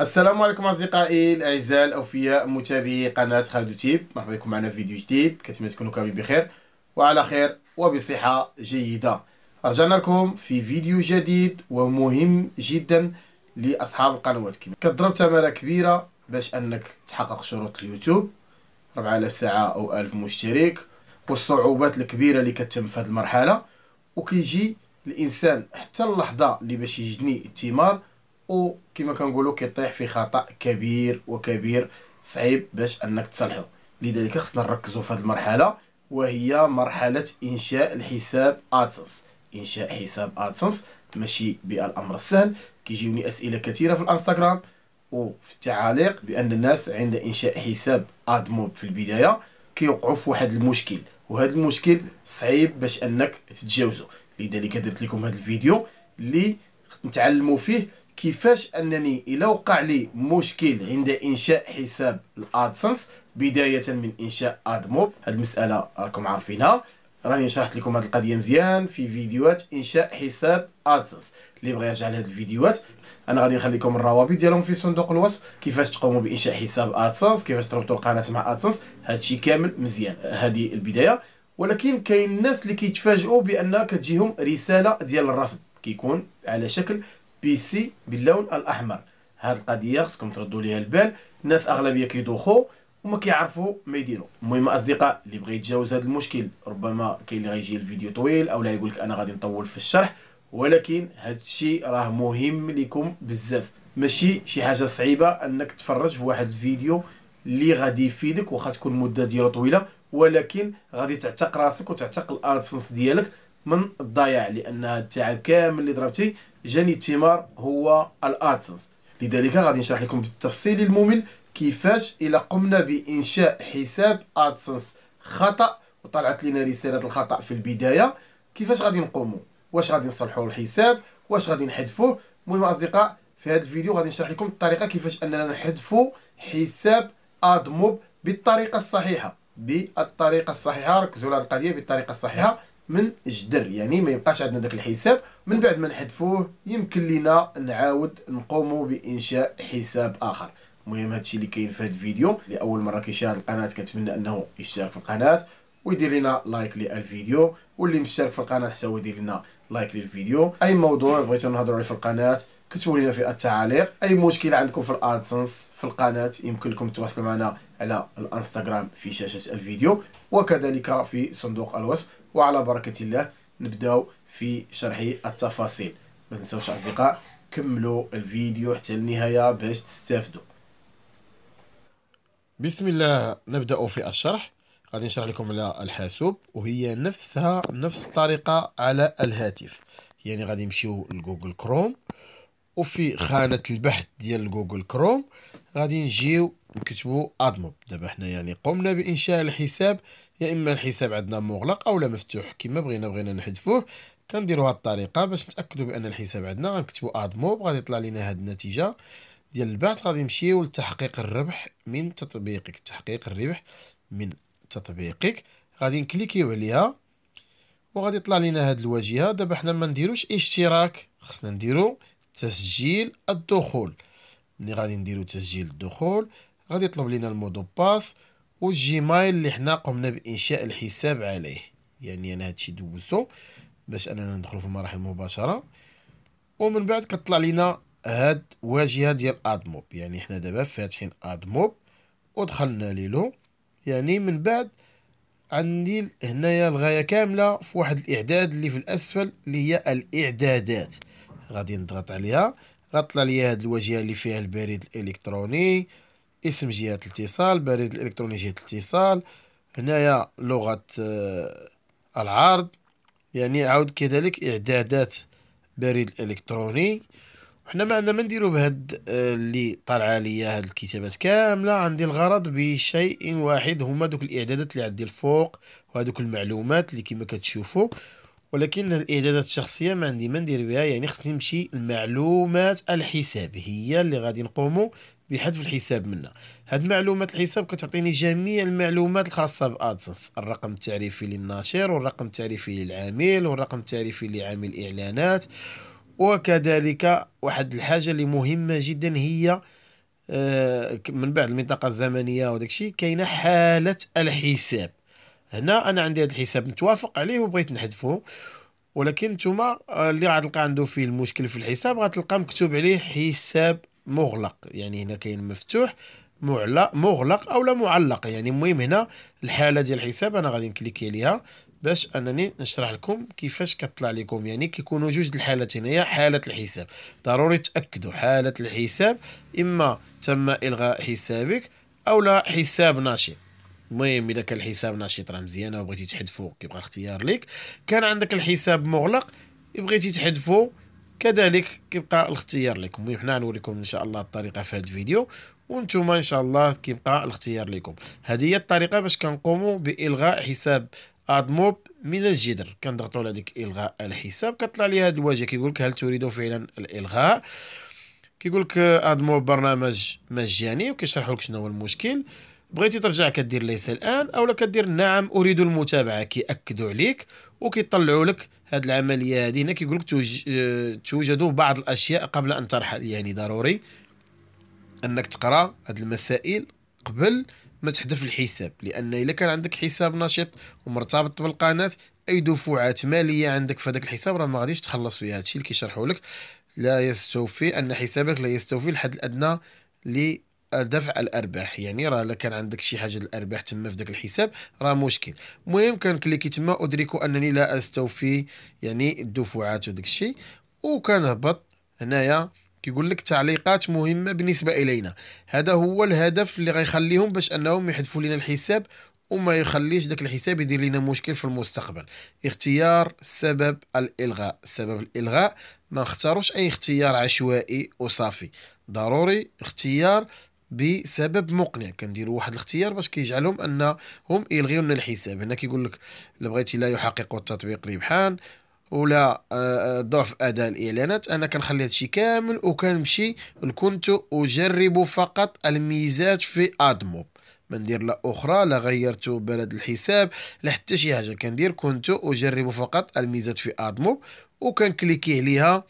السلام عليكم اصدقائي الاعزاء الاوفياء متابعي قناه خالد تيب مرحبا بكم معنا في فيديو جديد كنتمنى تكونوا كاملين بخير وعلى خير وبصحه جيده رجعنا لكم في فيديو جديد ومهم جدا لاصحاب القنوات كما كتضرب ثمره كبيره باش انك تحقق شروط اليوتيوب 4000 ساعه او 1000 مشترك والصعوبات الكبيره اللي كتتم في هذه المرحله وكيجي الانسان حتى اللحظه اللي باش يجني الثمار وكما كنقولوا كيطيح في خطا كبير وكبير صعيب باش انك تصلحه لذلك خصنا نركزوا في هذه المرحله وهي مرحله انشاء الحساب ادسنس انشاء حساب ادسنس ماشي بالامر السهل كيجيوني اسئله كثيره في الانستغرام وفي التعاليق بان الناس عند انشاء حساب ادموب في البدايه كيوقعوا في واحد المشكل وهذا المشكل صعيب باش انك تتجاوزه لذلك درت لكم هذا الفيديو اللي نتعلموا فيه كيفاش انني الى وقع لي مشكل عند انشاء حساب الادسنس بدايه من انشاء ادموب هذه المساله راكم عارفينها راني شرحت لكم هذه القضيه مزيان في فيديوهات انشاء حساب ادسنس اللي بغى يرجع لهذه الفيديوهات انا غادي نخلي لكم الروابط ديالهم في صندوق الوصف كيفاش تقوموا بانشاء حساب ادسنس كيفاش تربطوا القناه مع ادسنس هادشي كامل مزيان هذه البدايه ولكن كاين الناس اللي كيتفاجئوا بان كتجيهم رساله ديال الرفض كيكون على شكل بي سي باللون الاحمر هاد القضيه خصكم تردوا ليها البال الناس اغلبيه كيدوخوا وما كيعرفوا ما يديروا المهم اصدقاء اللي بغى يتجاوز هذا المشكل ربما كاين اللي غيجي الفيديو طويل او لا يقول لك انا غادي نطول في الشرح ولكن هذا الشيء راه مهم لكم بزاف ماشي شي حاجه صعيبه انك تفرج في واحد الفيديو اللي غادي يفيدك واخا تكون المده ديالو طويله ولكن غادي تعتق راسك وتعتق الادسنس ديالك من الضياع لان التعب كامل اللي ضربتي جني الثمار هو الادسنس لذلك غادي نشرح لكم بالتفصيل الممل كيفاش الى قمنا بانشاء حساب ادسنس خطا وطلعت لنا رساله الخطا في البدايه كيفاش غادي نقومو واش غادي نصلحوا الحساب واش غادي نحذفوه المهم اصدقاء في هذا الفيديو غادي نشرح لكم الطريقه كيفاش اننا نحذفوا حساب ادموب بالطريقه الصحيحه بالطريقه الصحيحه ركزوا على القضيه بالطريقه الصحيحه من جدر يعني ما يبقاش عندنا داك الحساب من بعد ما نحذفوه يمكن لينا نعاود نقوموا بانشاء حساب اخر المهم هادشي اللي كاين في هاد الفيديو لاول مره كيشاهد القناه كنتمنى انه يشترك في القناه ويدير لنا لايك للفيديو واللي مشترك في القناه حتى هو يدير لنا لايك للفيديو اي موضوع بغيتو نهضروا عليه في القناه كتبوا لنا في التعاليق اي مشكله عندكم في الادسنس في القناه يمكن لكم تواصلوا معنا على الانستغرام في شاشه الفيديو وكذلك في صندوق الوصف وعلى بركة الله نبداو في شرح التفاصيل ما تنسوش أصدقاء كملوا الفيديو حتى النهاية باش تستافدوا بسم الله نبدأ في الشرح غادي نشرح لكم على الحاسوب وهي نفسها نفس الطريقة على الهاتف يعني غادي نمشيو لجوجل كروم وفي خانة البحث ديال جوجل كروم غادي نجيو نكتبو ادموب دابا حنا يعني قمنا بانشاء الحساب يا اما الحساب عندنا مغلق اولا مفتوح كما بغينا بغينا نحذفوه كنديروا هذه الطريقه باش نتاكدوا بان الحساب عندنا غنكتبوا اد موب غادي يطلع لنا هذه النتيجه ديال البحث غادي نمشيو لتحقيق الربح من تطبيقك تحقيق الربح من تطبيقك غادي نكليكيو عليها وغادي يطلع لنا هذه الواجهه دابا حنا ما نديروش اشتراك خصنا نديرو تسجيل الدخول ملي غادي نديرو تسجيل الدخول غادي يطلب لنا المودو باس والجيمايل اللي حنا قمنا بانشاء الحساب عليه يعني انا هادشي دوزتو باش اننا ندخلو في المراحل مباشره ومن بعد كطلع لينا هاد واجهه ديال ادموب يعني حنا دابا فاتحين ادموب ودخلنا ليلو يعني من بعد عندي هنايا الغايه كامله في واحد الاعداد اللي في الاسفل اللي هي الاعدادات غادي نضغط عليها غطلع لي هاد الواجهه اللي فيها البريد الالكتروني اسم جهة الاتصال بريد الإلكتروني جهة الاتصال هنايا لغة آه، العرض يعني عاود كذلك إعدادات بريد الإلكتروني وحنا ما عندنا ما نديرو بهاد آه، اللي طالعه ليا هاد الكتابات كامله عندي الغرض بشيء واحد هما دوك الاعدادات اللي عندي الفوق وهذوك المعلومات اللي كما كتشوفوا ولكن الاعدادات الشخصيه ما عندي ما ندير بها يعني خصني نمشي المعلومات الحساب هي اللي غادي نقوموا بحذف الحساب منها هاد معلومات الحساب كتعطيني جميع المعلومات الخاصه بادسنس الرقم التعريفي للناشر والرقم التعريفي للعميل والرقم التعريفي لعامل الاعلانات وكذلك واحد الحاجه اللي مهمه جدا هي آه، من بعد المنطقه الزمنيه وداكشي كاينه حاله الحساب هنا انا عندي هذا الحساب متوافق عليه وبغيت نحذفه ولكن نتوما آه، اللي غتلقى عنده فيه المشكل في الحساب غتلقى مكتوب عليه حساب مغلق يعني هنا كاين مفتوح معلق مغلق او لا معلق يعني المهم هنا الحاله ديال الحساب انا غادي نكليكي عليها باش انني نشرح لكم كيفاش كطلع لكم يعني كيكونوا جوج الحالات هنايا حاله الحساب ضروري تاكدوا حاله الحساب اما تم الغاء حسابك او لا حساب ناشئ المهم اذا كان الحساب ناشط راه مزيانه وبغيتي تحذفو كيبقى الاختيار ليك كان عندك الحساب مغلق بغيتي تحذفو كذلك كيبقى الاختيار لكم المهم حنا غنوريكم ان شاء الله الطريقه في هذا الفيديو وانتم ان شاء الله كيبقى الاختيار لكم هذه هي الطريقه باش كنقومو بالغاء حساب ادموب من الجدر كنضغطوا على ديك الغاء الحساب كطلع لي هذا الواجهه كيقول لك هل تريد فعلا الالغاء كيقول لك ادموب برنامج مجاني وكيشرحوا لك شنو هو المشكل بغيتي ترجع كدير ليس الان اولا كدير نعم اريد المتابعه كياكدوا عليك وكيطلعوا لك هاد العمليه هذه هنا كيقول لك توجد آه، بعض الاشياء قبل ان ترحل يعني ضروري انك تقرا هاد المسائل قبل ما تحذف الحساب لان الا كان عندك حساب نشط ومرتبط بالقناه اي دفوعات ماليه عندك في هذاك الحساب راه ما غاديش تخلص فيها هادشي اللي كيشرحوا لك لا يستوفي ان حسابك لا يستوفي الحد الادنى دفع الارباح يعني راه الا كان عندك شي حاجه الارباح تما في ذاك الحساب راه مشكل المهم كان كليكي تما ادرك انني لا استوفي يعني الدفعات وداك الشيء هبط هنايا كيقول لك تعليقات مهمه بالنسبه الينا هذا هو الهدف اللي غيخليهم باش انهم يحذفوا لنا الحساب وما يخليش داك الحساب يدير لنا مشكل في المستقبل اختيار سبب الالغاء سبب الالغاء ما نختاروش اي اختيار عشوائي وصافي ضروري اختيار بسبب مقنع كنديروا واحد الاختيار باش كيجعلهم انهم يلغيو لنا الحساب هنا كيقول لك الا بغيتي لا يحقق التطبيق ربحان ولا آه، آه، ضعف اداء الاعلانات انا كنخلي هادشي كامل وكنمشي كنت اجرب فقط الميزات في ادموب ما ندير لا اخرى لا غيرت بلد الحساب لا حتى شي حاجه كندير كنت اجرب فقط الميزات في ادموب وكنكليكي عليها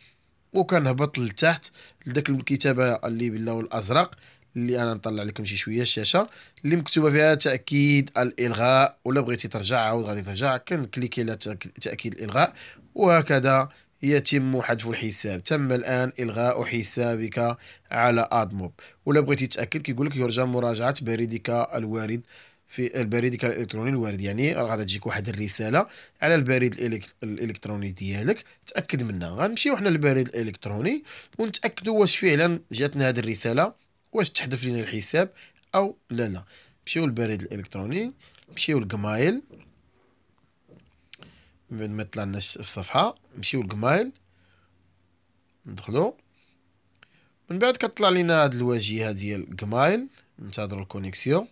وكنهبط لتحت لداك الكتابه اللي باللون الازرق اللي انا نطلع لكم شي شويه الشاشه اللي مكتوبه فيها تاكيد الالغاء ولا بغيتي ترجع عاود غادي ترجع كنكليكي على تاكيد الالغاء وهكذا يتم حذف الحساب تم الان الغاء حسابك على ادموب ولا بغيتي تاكد كيقول لك يرجى مراجعه بريدك الوارد في بريدك الالكتروني الوارد يعني راه غادي تجيك واحد الرساله على البريد الالكتروني ديالك تاكد منها غنمشيو حنا للبريد الالكتروني ونتاكدوا واش فعلا جاتنا هذه الرساله واش تحذف لنا الحساب او لا لا نمشيو للبريد الالكتروني نمشيو لجمايل بعد ما طلعناش الصفحه نمشيو لجمايل ندخلو من بعد كطلع لينا هاد الواجهه ديال جمايل ننتظروا الكونيكسيون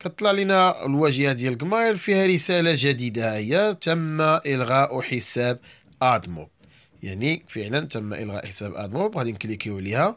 كطلع لنا الواجهه ديال جمايل فيها رساله جديده هي تم الغاء حساب ادموب يعني فعلا تم الغاء حساب ادموب غادي نكليكيو عليها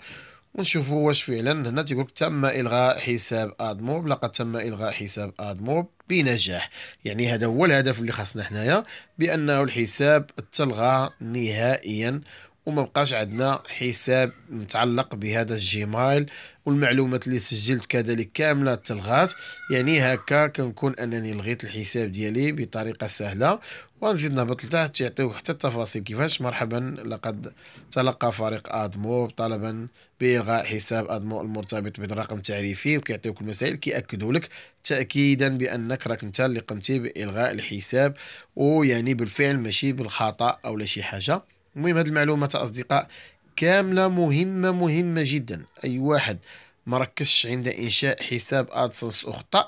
ونشوفوا واش فعلا هنا تيقول تم الغاء حساب ادموب لقد تم الغاء حساب ادموب بنجاح يعني هذا هو الهدف اللي خاصنا حنايا بانه الحساب تلغى نهائيا وما بقاش عندنا حساب متعلق بهذا الجيميل والمعلومات اللي سجلت كذلك كامله تلغات يعني هكا كنكون انني لغيت الحساب ديالي بطريقه سهله ونزيد نهبط لتحت تيعطيو حتى التفاصيل كيفاش مرحبا لقد تلقى فريق ادمو طلبا بالغاء حساب ادمو المرتبط بالرقم التعريفي وكيعطيوك المسائل كياكدوا لك تاكيدا بانك راك انت اللي قمتي بالغاء الحساب ويعني بالفعل ماشي بالخطا او لا شي حاجه المهم هذه المعلومات اصدقاء كامله مهمه مهمه جدا اي واحد ما ركزش عند انشاء حساب ادسنس اخطا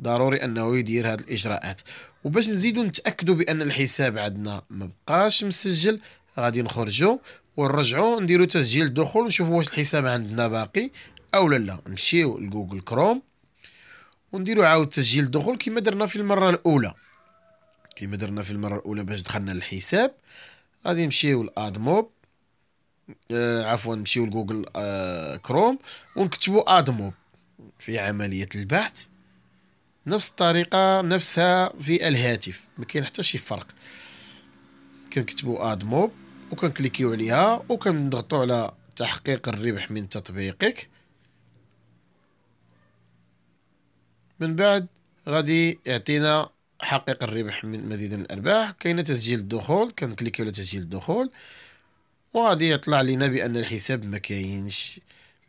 ضروري انه يدير هذه الاجراءات وباش نزيدو نتاكدوا بان الحساب عندنا ما بقاش مسجل غادي نخرجوا ونرجعوا نديروا تسجيل دخول ونشوفوا واش الحساب عندنا باقي او لا لا نمشيو لجوجل كروم ونديروا عاود تسجيل دخول كما درنا في المره الاولى كما درنا في المره الاولى باش دخلنا للحساب غادي نمشيو لادموب آه عفوا نمشيو لجوجل آه كروم ونكتبو ادموب في عمليه البحث نفس الطريقه نفسها في الهاتف ما كاين حتى شي فرق اد ادموب وكنكليكيو عليها وكنضغطو على تحقيق الربح من تطبيقك من بعد غادي يعطينا حقق الربح من مزيد من الارباح كاين تسجيل الدخول كنكليكي على تسجيل الدخول وغادي يطلع لنا بان الحساب ما كاينش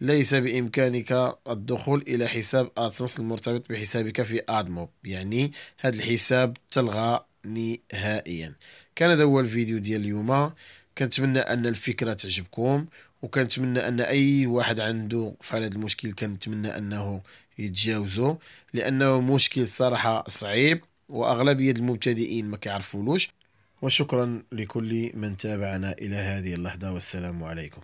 ليس بامكانك الدخول الى حساب ادسنس المرتبط بحسابك في ادموب يعني هذا الحساب تلغى نهائيا كان هذا هو الفيديو ديال اليوم كنتمنى ان الفكره تعجبكم وكنتمنى ان اي واحد عنده فعل هذا المشكل كنتمنى انه يتجاوزه لانه مشكل صراحه صعيب وأغلبية المبتدئين ما كيعرفولوش وشكرا لكل من تابعنا إلى هذه اللحظة والسلام عليكم